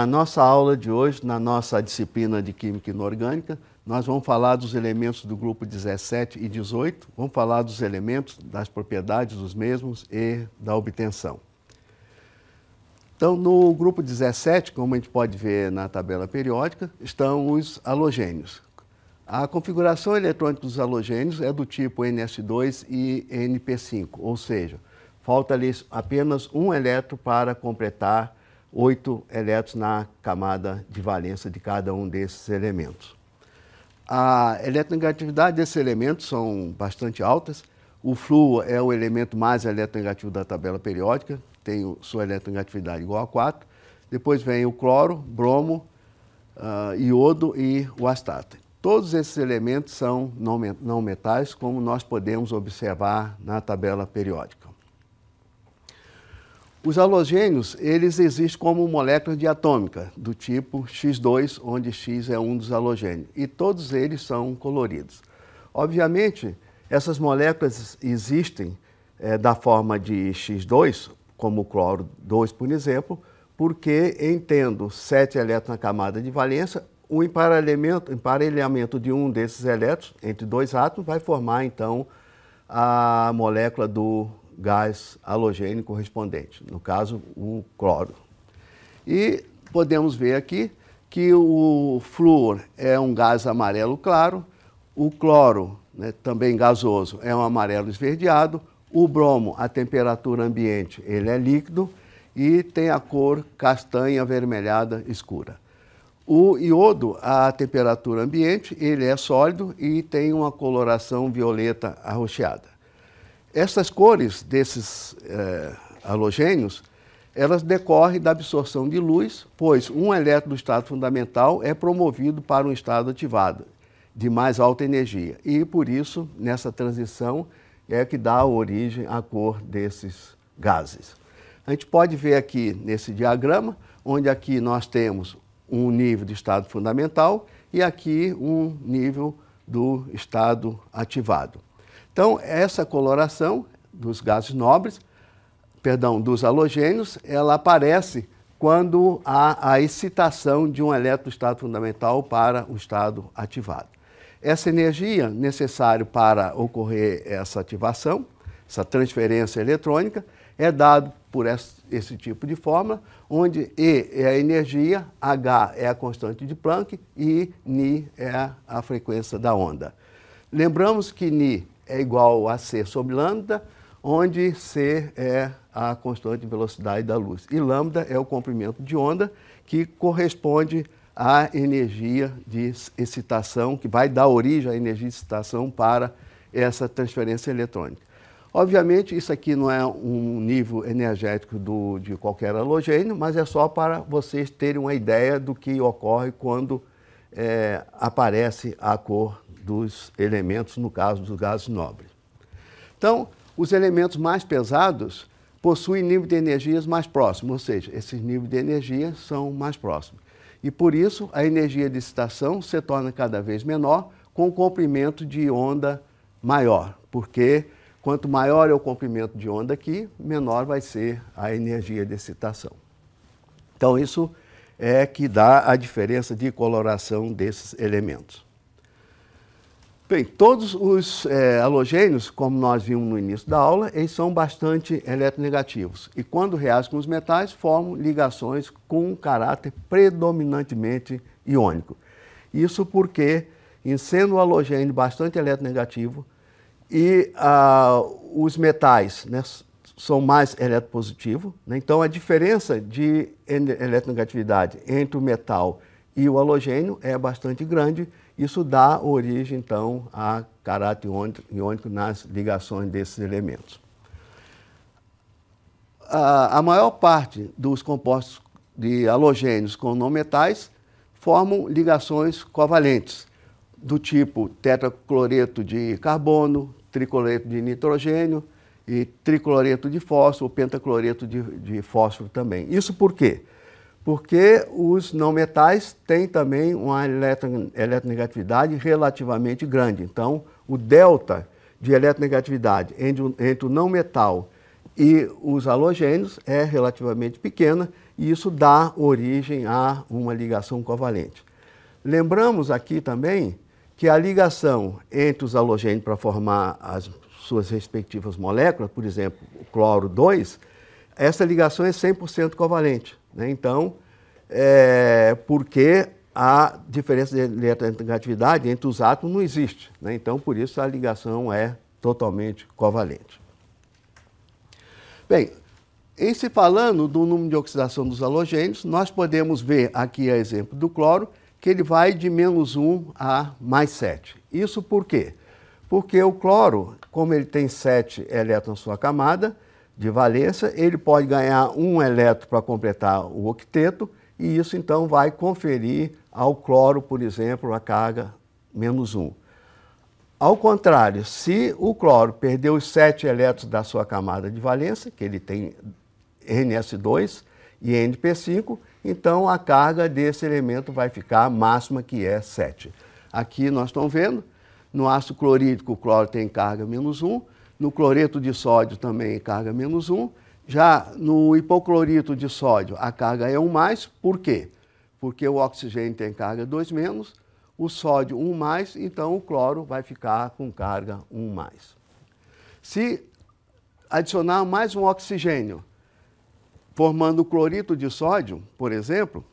Na nossa aula de hoje, na nossa disciplina de Química Inorgânica, nós vamos falar dos elementos do grupo 17 e 18, vamos falar dos elementos, das propriedades dos mesmos e da obtenção. Então, no grupo 17, como a gente pode ver na tabela periódica, estão os halogênios. A configuração eletrônica dos halogênios é do tipo NS2 e NP5, ou seja, falta lhes apenas um elétron para completar oito elétrons na camada de valência de cada um desses elementos. A eletronegatividade desses elementos são bastante altas. O flúor é o elemento mais eletronegativo da tabela periódica, tem sua eletronegatividade igual a 4. Depois vem o cloro, bromo, uh, iodo e o astato. Todos esses elementos são não metais, como nós podemos observar na tabela periódica. Os halogênios, eles existem como moléculas diatômicas, do tipo X2, onde X é um dos halogênios, e todos eles são coloridos. Obviamente, essas moléculas existem é, da forma de X2, como o cloro 2, por exemplo, porque entendo sete elétrons na camada de valência, o emparelhamento, emparelhamento de um desses elétrons entre dois átomos vai formar, então, a molécula do gás halogênio correspondente, no caso, o cloro. E podemos ver aqui que o flúor é um gás amarelo claro, o cloro, né, também gasoso, é um amarelo esverdeado, o bromo, a temperatura ambiente, ele é líquido e tem a cor castanha avermelhada escura. O iodo, a temperatura ambiente, ele é sólido e tem uma coloração violeta arroxeada. Essas cores desses é, halogênios, elas decorrem da absorção de luz, pois um elétron do estado fundamental é promovido para um estado ativado, de mais alta energia. E por isso, nessa transição, é que dá origem à cor desses gases. A gente pode ver aqui nesse diagrama, onde aqui nós temos um nível do estado fundamental e aqui um nível do estado ativado. Então, essa coloração dos gases nobres, perdão, dos halogênios, ela aparece quando há a excitação de um eletroestado fundamental para o estado ativado. Essa energia necessária para ocorrer essa ativação, essa transferência eletrônica, é dado por esse tipo de fórmula, onde E é a energia, H é a constante de Planck e Ni é a frequência da onda. Lembramos que Ni é igual a C sobre lambda, onde C é a constante de velocidade da luz. E lambda é o comprimento de onda que corresponde à energia de excitação, que vai dar origem à energia de excitação para essa transferência eletrônica. Obviamente, isso aqui não é um nível energético do, de qualquer halogênio, mas é só para vocês terem uma ideia do que ocorre quando é, aparece a cor dos elementos, no caso dos gases nobres. Então, os elementos mais pesados possuem níveis de energias mais próximos, ou seja, esses níveis de energia são mais próximos. E por isso, a energia de excitação se torna cada vez menor com o comprimento de onda maior, porque quanto maior é o comprimento de onda aqui, menor vai ser a energia de excitação. Então, isso é que dá a diferença de coloração desses elementos. Bem, todos os é, halogênios, como nós vimos no início da aula, eles são bastante eletronegativos e quando reagem com os metais formam ligações com um caráter predominantemente iônico. Isso porque, em sendo o halogênio bastante eletronegativo e ah, os metais né, são mais eletropositivos, né, então a diferença de eletronegatividade entre o metal e o halogênio é bastante grande isso dá origem, então, a caráter iônico, nas ligações desses elementos. A, maior parte dos compostos de halogênios com não metais formam ligações covalentes, do tipo tetracloreto de carbono, tricloreto de nitrogênio e tricloreto de fósforo, pentacloreto de, de fósforo também. Isso por quê? porque os não metais têm também uma eletronegatividade relativamente grande. Então, o delta de eletronegatividade entre, entre o não metal e os halogênios é relativamente pequena e isso dá origem a uma ligação covalente. Lembramos aqui também que a ligação entre os halogênios para formar as suas respectivas moléculas, por exemplo, o cloro 2, essa ligação é 100% covalente. Né? Então, é, porque a diferença de eletronegatividade entre os átomos não existe. Né? Então, por isso, a ligação é totalmente covalente. Bem, em se falando do número de oxidação dos halogênios, nós podemos ver aqui a exemplo do cloro, que ele vai de menos 1 a mais 7. Isso por quê? Porque o cloro, como ele tem 7 elétrons na sua camada, de valência, ele pode ganhar um elétron para completar o octeto, e isso então vai conferir ao cloro, por exemplo, a carga menos um. Ao contrário, se o cloro perdeu os sete elétrons da sua camada de valência, que ele tem NS2 e NP5, então a carga desse elemento vai ficar máxima, que é 7. Aqui nós estamos vendo, no ácido clorídrico o cloro tem carga menos 1, no cloreto de sódio também carga menos 1. Já no hipoclorito de sódio, a carga é 1 mais. Por quê? Porque o oxigênio tem carga 2 menos, o sódio 1 mais, então o cloro vai ficar com carga 1 mais. Se adicionar mais um oxigênio, formando o clorito de sódio, por exemplo,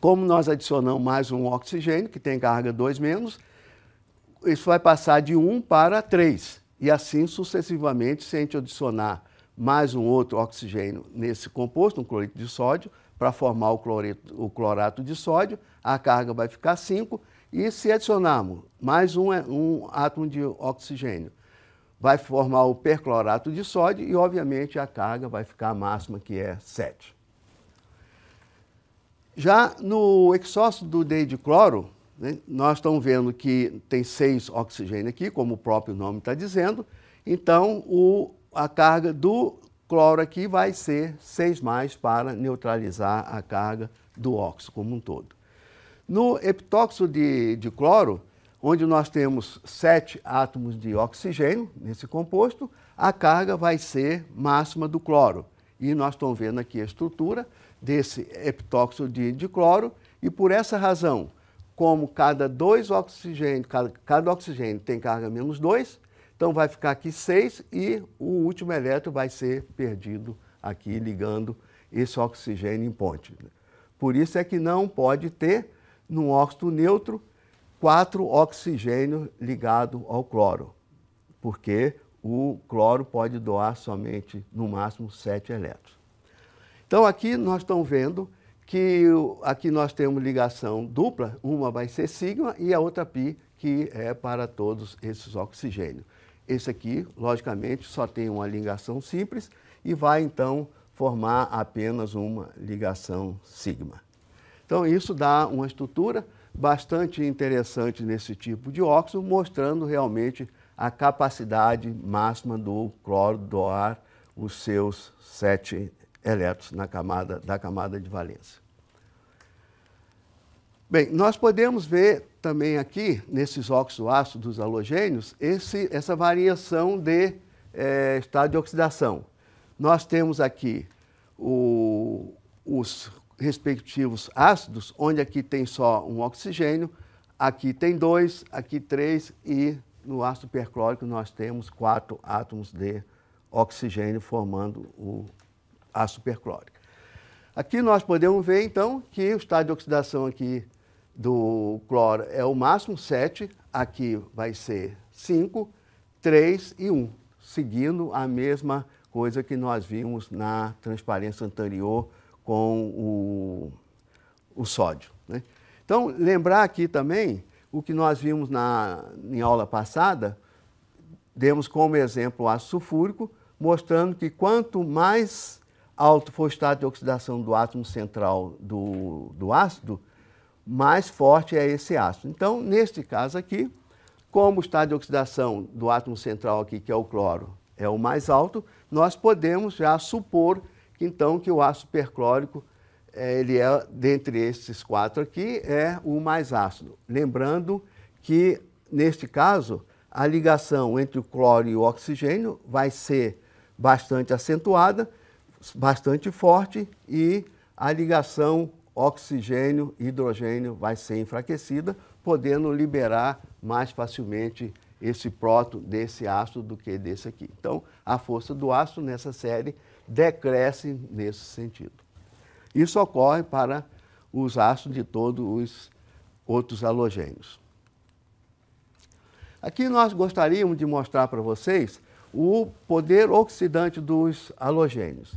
como nós adicionamos mais um oxigênio, que tem carga 2 menos, isso vai passar de 1 para 3. E assim sucessivamente, se a gente adicionar mais um outro oxigênio nesse composto, um cloreto de sódio, para formar o, cloreto, o clorato de sódio, a carga vai ficar 5. E se adicionarmos mais um, um átomo de oxigênio, vai formar o perclorato de sódio e, obviamente, a carga vai ficar máxima, que é 7. Já no exóxido de cloro, né? Nós estamos vendo que tem seis oxigênio aqui, como o próprio nome está dizendo, então o, a carga do cloro aqui vai ser 6 mais para neutralizar a carga do óxido como um todo. No epitóxido de, de cloro, onde nós temos 7 átomos de oxigênio nesse composto, a carga vai ser máxima do cloro. E nós estamos vendo aqui a estrutura desse epitóxido de, de cloro, e por essa razão, como cada dois oxigênio, cada, cada oxigênio tem carga menos 2, então vai ficar aqui 6 e o último elétron vai ser perdido aqui ligando esse oxigênio em ponte. Por isso é que não pode ter, num óxido neutro, quatro oxigênios ligado ao cloro, porque o cloro pode doar somente, no máximo, sete elétrons. Então aqui nós estamos vendo que aqui nós temos ligação dupla, uma vai ser sigma e a outra pi que é para todos esses oxigênios. Esse aqui, logicamente, só tem uma ligação simples e vai então formar apenas uma ligação sigma. Então isso dá uma estrutura bastante interessante nesse tipo de óxido, mostrando realmente a capacidade máxima do cloro doar os seus sete elétrons na camada, da camada de valência. Bem, nós podemos ver também aqui, nesses óxidos ácidos halogênios, esse, essa variação de é, estado de oxidação. Nós temos aqui o, os respectivos ácidos, onde aqui tem só um oxigênio, aqui tem dois, aqui três e no ácido perclórico nós temos quatro átomos de oxigênio formando o ácido perclórico. Aqui nós podemos ver, então, que o estado de oxidação aqui do cloro é o máximo 7, aqui vai ser 5, 3 e 1, seguindo a mesma coisa que nós vimos na transparência anterior com o, o sódio. Né? Então, lembrar aqui também o que nós vimos na, em aula passada, demos como exemplo o ácido sulfúrico, mostrando que quanto mais alto for o estado de oxidação do átomo central do, do ácido, mais forte é esse ácido. Então, neste caso aqui, como o estado de oxidação do átomo central aqui, que é o cloro, é o mais alto, nós podemos já supor que, então que o ácido perclórico é, ele é dentre esses quatro aqui é o mais ácido. Lembrando que neste caso a ligação entre o cloro e o oxigênio vai ser bastante acentuada, bastante forte e a ligação oxigênio hidrogênio vai ser enfraquecida, podendo liberar mais facilmente esse próton desse ácido do que desse aqui. Então, a força do ácido nessa série decresce nesse sentido. Isso ocorre para os ácidos de todos os outros halogênios. Aqui nós gostaríamos de mostrar para vocês o poder oxidante dos halogênios.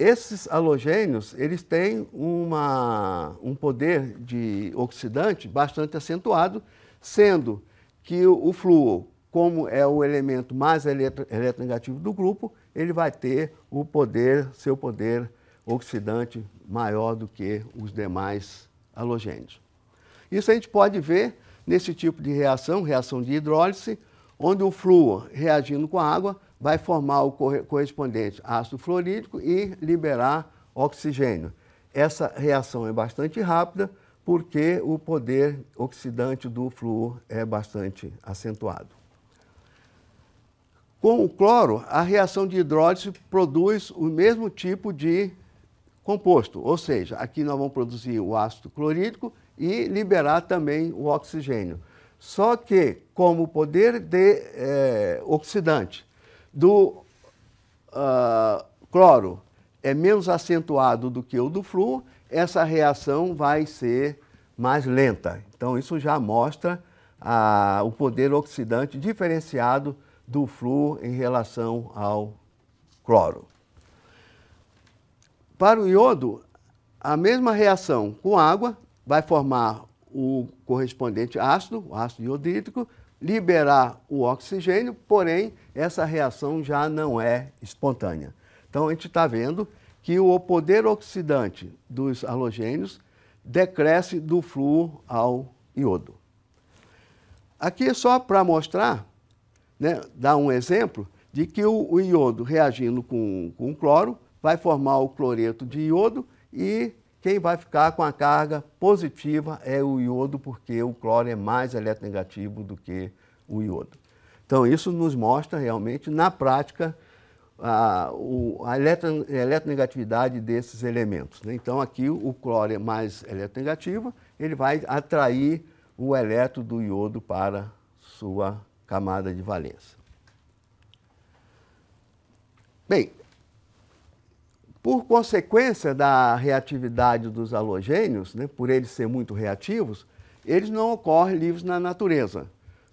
Esses halogênios, eles têm uma, um poder de oxidante bastante acentuado, sendo que o, o flúor, como é o elemento mais eletro, eletronegativo do grupo, ele vai ter o poder, seu poder oxidante maior do que os demais halogênios. Isso a gente pode ver nesse tipo de reação, reação de hidrólise, onde o flúor reagindo com a água vai formar o correspondente ácido fluorídrico e liberar oxigênio. Essa reação é bastante rápida porque o poder oxidante do flúor é bastante acentuado. Com o cloro, a reação de hidrólise produz o mesmo tipo de composto, ou seja, aqui nós vamos produzir o ácido clorídrico e liberar também o oxigênio. Só que, como o poder de, é, oxidante do uh, cloro é menos acentuado do que o do flúor, essa reação vai ser mais lenta. Então, isso já mostra ah, o poder oxidante diferenciado do flúor em relação ao cloro. Para o iodo, a mesma reação com água vai formar o correspondente ácido, o ácido iodídrico, liberar o oxigênio, porém, essa reação já não é espontânea. Então, a gente está vendo que o poder oxidante dos halogênios decresce do flúor ao iodo. Aqui, é só para mostrar, né, dar um exemplo de que o, o iodo reagindo com, com o cloro vai formar o cloreto de iodo e quem vai ficar com a carga positiva é o iodo, porque o cloro é mais eletronegativo do que o iodo. Então, isso nos mostra realmente, na prática, a, o, a eletronegatividade desses elementos. Né? Então, aqui o cloro é mais eletronegativo, ele vai atrair o elétron do iodo para sua camada de valência. Bem, por consequência da reatividade dos halogênios, né, por eles serem muito reativos, eles não ocorrem livres na natureza.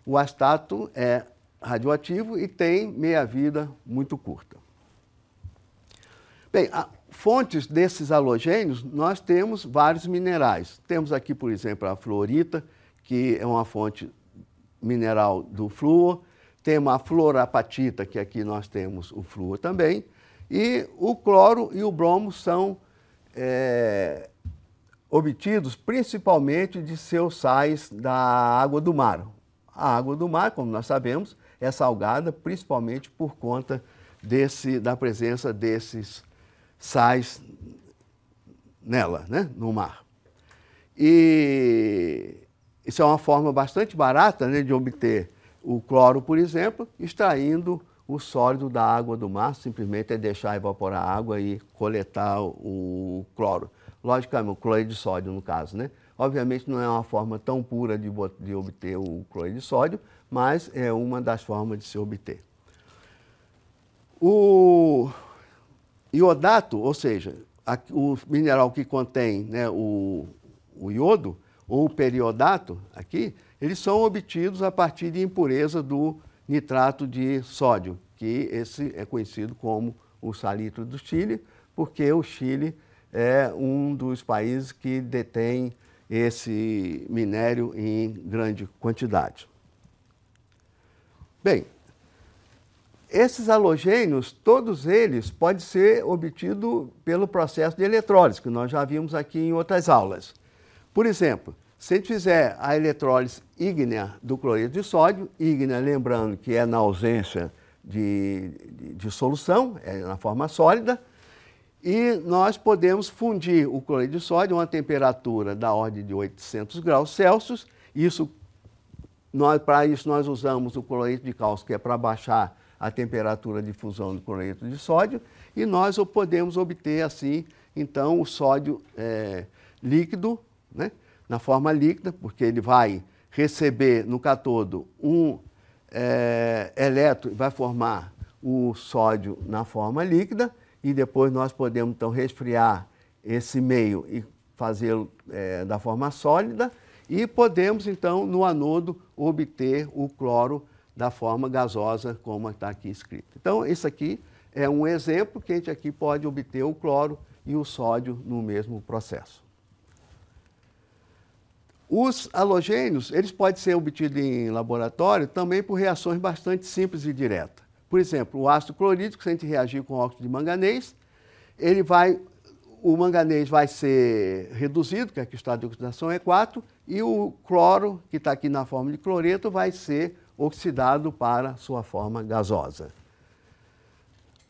O astato é radioativo e tem meia-vida muito curta. Bem, a, fontes desses halogênios, nós temos vários minerais. Temos aqui, por exemplo, a fluorita, que é uma fonte mineral do flúor. Temos a fluorapatita, que aqui nós temos o flúor também. E o cloro e o bromo são é, obtidos principalmente de seus sais da água do mar. A água do mar, como nós sabemos, é salgada principalmente por conta desse, da presença desses sais nela, né, no mar. E isso é uma forma bastante barata né, de obter o cloro, por exemplo, extraindo o sólido da água do mar simplesmente é deixar evaporar a água e coletar o cloro. Logicamente, o cloreto de sódio, no caso, né? Obviamente não é uma forma tão pura de, de obter o cloreto de sódio, mas é uma das formas de se obter. O iodato, ou seja, a, o mineral que contém né, o, o iodo, ou o periodato, aqui, eles são obtidos a partir de impureza do nitrato de sódio, que esse é conhecido como o salitro do Chile, porque o Chile é um dos países que detém esse minério em grande quantidade. Bem, esses halogênios, todos eles podem ser obtidos pelo processo de eletrólise, que nós já vimos aqui em outras aulas. Por exemplo, se a gente fizer a eletrólise ígnea do cloreto de sódio, ígnea, lembrando que é na ausência de, de, de solução, é na forma sólida, e nós podemos fundir o cloreto de sódio a uma temperatura da ordem de 800 graus Celsius. Isso, para isso nós usamos o cloreto de cálcio, que é para baixar a temperatura de fusão do cloreto de sódio, e nós podemos obter assim, então, o sódio é, líquido, né? na forma líquida, porque ele vai receber no catodo um é, elétron e vai formar o sódio na forma líquida, e depois nós podemos então resfriar esse meio e fazê-lo é, da forma sólida, e podemos então no anodo obter o cloro da forma gasosa, como está aqui escrito. Então, isso aqui é um exemplo que a gente aqui pode obter o cloro e o sódio no mesmo processo. Os halogênios, eles podem ser obtidos em laboratório também por reações bastante simples e diretas. Por exemplo, o ácido clorídrico, se a gente reagir com óxido de manganês, ele vai, o manganês vai ser reduzido, que aqui é o estado de oxidação é 4, e o cloro, que está aqui na forma de cloreto, vai ser oxidado para sua forma gasosa.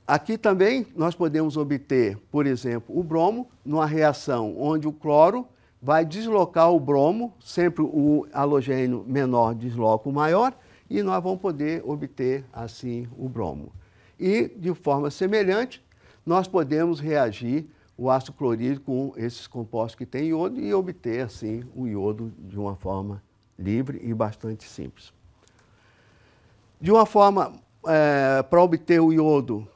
Aqui também nós podemos obter, por exemplo, o bromo, numa reação onde o cloro vai deslocar o bromo, sempre o halogênio menor desloca o maior, e nós vamos poder obter assim o bromo. E, de forma semelhante, nós podemos reagir o ácido clorídrico com esses compostos que têm iodo e obter, assim, o iodo de uma forma livre e bastante simples. De uma forma, é, para obter o iodo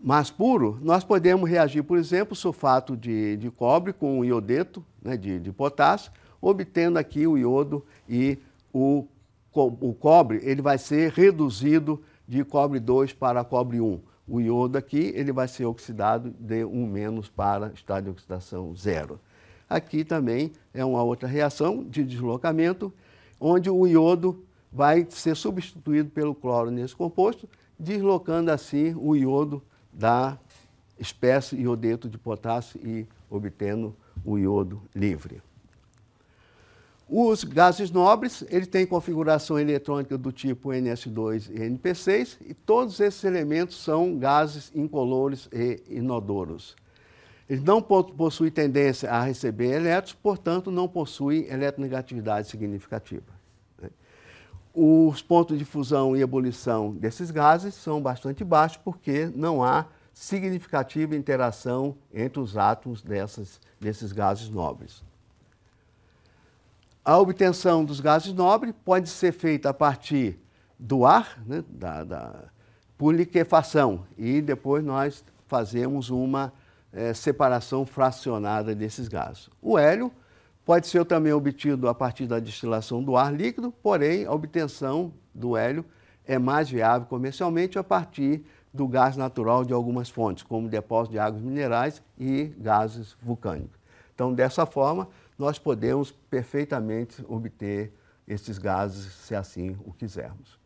mais puro, nós podemos reagir, por exemplo, sulfato de, de cobre com iodeto né, de, de potássio, obtendo aqui o iodo e o, o cobre ele vai ser reduzido de cobre 2 para cobre 1. Um. O iodo aqui ele vai ser oxidado de 1 um menos para estado de oxidação zero. Aqui também é uma outra reação de deslocamento, onde o iodo vai ser substituído pelo cloro nesse composto, deslocando assim o iodo da espécie iodeto de potássio e obtendo o iodo livre. Os gases nobres, ele tem configuração eletrônica do tipo NS2 e NP6 e todos esses elementos são gases incolores e inodoros. Eles não possuem tendência a receber elétrons, portanto não possuem eletronegatividade significativa os pontos de fusão e ebulição desses gases são bastante baixos porque não há significativa interação entre os átomos dessas, desses gases nobres. A obtenção dos gases nobres pode ser feita a partir do ar, né, da, da, por liquefação, e depois nós fazemos uma é, separação fracionada desses gases. O hélio Pode ser também obtido a partir da destilação do ar líquido, porém a obtenção do hélio é mais viável comercialmente a partir do gás natural de algumas fontes, como depósito de águas minerais e gases vulcânicos. Então, dessa forma, nós podemos perfeitamente obter esses gases se assim o quisermos.